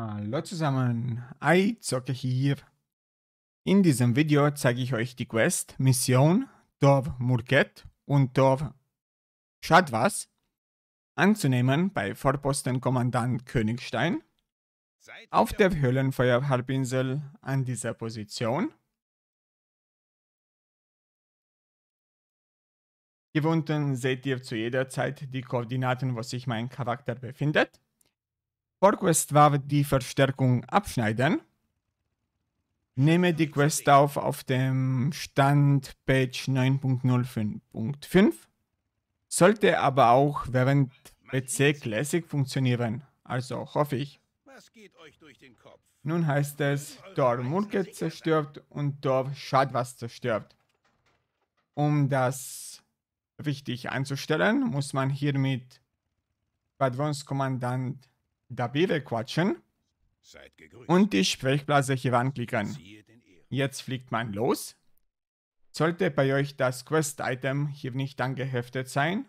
Hallo zusammen, iZocke hier. In diesem Video zeige ich euch die Quest Mission Dorf Murket und Dorf Schadwas anzunehmen bei Vorpostenkommandant Königstein auf der Höhlenfeuerhalbinsel an dieser Position. Hier unten seht ihr zu jeder Zeit die Koordinaten, wo sich mein Charakter befindet. Vor-Quest Wave die Verstärkung abschneiden. Nehme die Quest auf auf dem Stand Page 9.05.5. Sollte aber auch während PC Classic funktionieren. Also hoffe ich. Nun heißt es, Thor Murke zerstört und Thor Schadwas zerstört. Um das richtig einzustellen, muss man hier mit Schwadronskommandant Dabebe quatschen und die Sprechblase hier anklicken. Jetzt fliegt man los. Sollte bei euch das Quest-Item hier nicht angeheftet sein,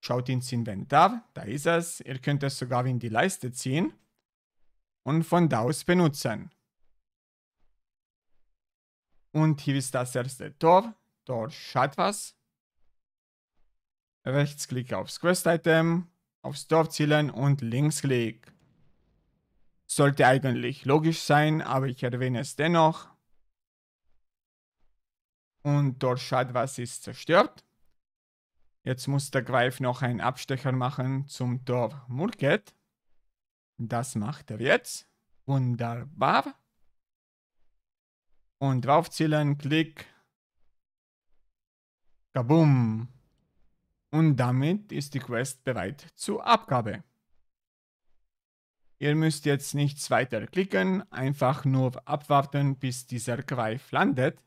schaut ins Inventar, da ist es. Ihr könnt es sogar in die Leiste ziehen und von da aus benutzen. Und hier ist das erste Tor, Tor Schatwas. Rechtsklick aufs Quest-Item, aufs Dorf zielen und Linksklick. Sollte eigentlich logisch sein, aber ich erwähne es dennoch. Und dort schaut, was ist zerstört. Jetzt muss der Greif noch einen Abstecher machen zum Dorf Murket. Das macht er jetzt. Wunderbar. Und draufzielen, Klick. Kabum. Und damit ist die Quest bereit zur Abgabe. Ihr müsst jetzt nichts weiter klicken, einfach nur abwarten, bis dieser Greif landet.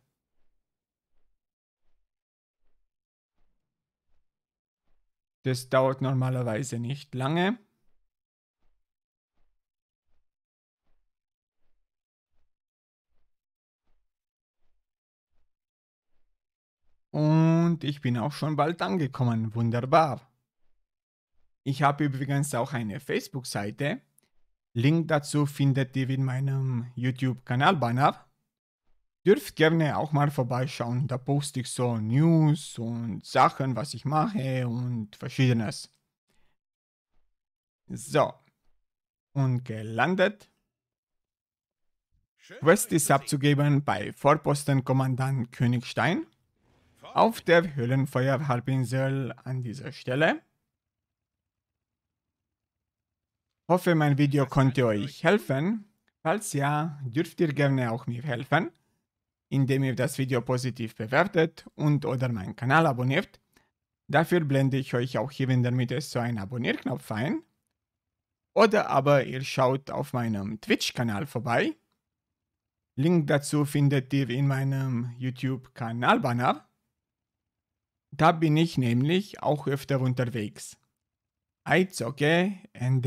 Das dauert normalerweise nicht lange. Und ich bin auch schon bald angekommen. Wunderbar. Ich habe übrigens auch eine Facebook-Seite. Link dazu findet ihr in meinem YouTube-Kanal-Banner. Dürft gerne auch mal vorbeischauen. Da poste ich so News und Sachen, was ich mache und verschiedenes. So. Und gelandet. Quest ist abzugeben bei Vorpostenkommandant Königstein auf der Höhlenfeuerhalbinsel an dieser Stelle. Hoffe, mein Video konnte euch helfen. Falls ja, dürft ihr gerne auch mir helfen, indem ihr das Video positiv bewertet und oder meinen Kanal abonniert. Dafür blende ich euch auch hier in der Mitte so einen Abonnierknopf ein. Oder aber ihr schaut auf meinem Twitch-Kanal vorbei. Link dazu findet ihr in meinem YouTube-Kanalbanner. Da bin ich nämlich auch öfter unterwegs. I zocke and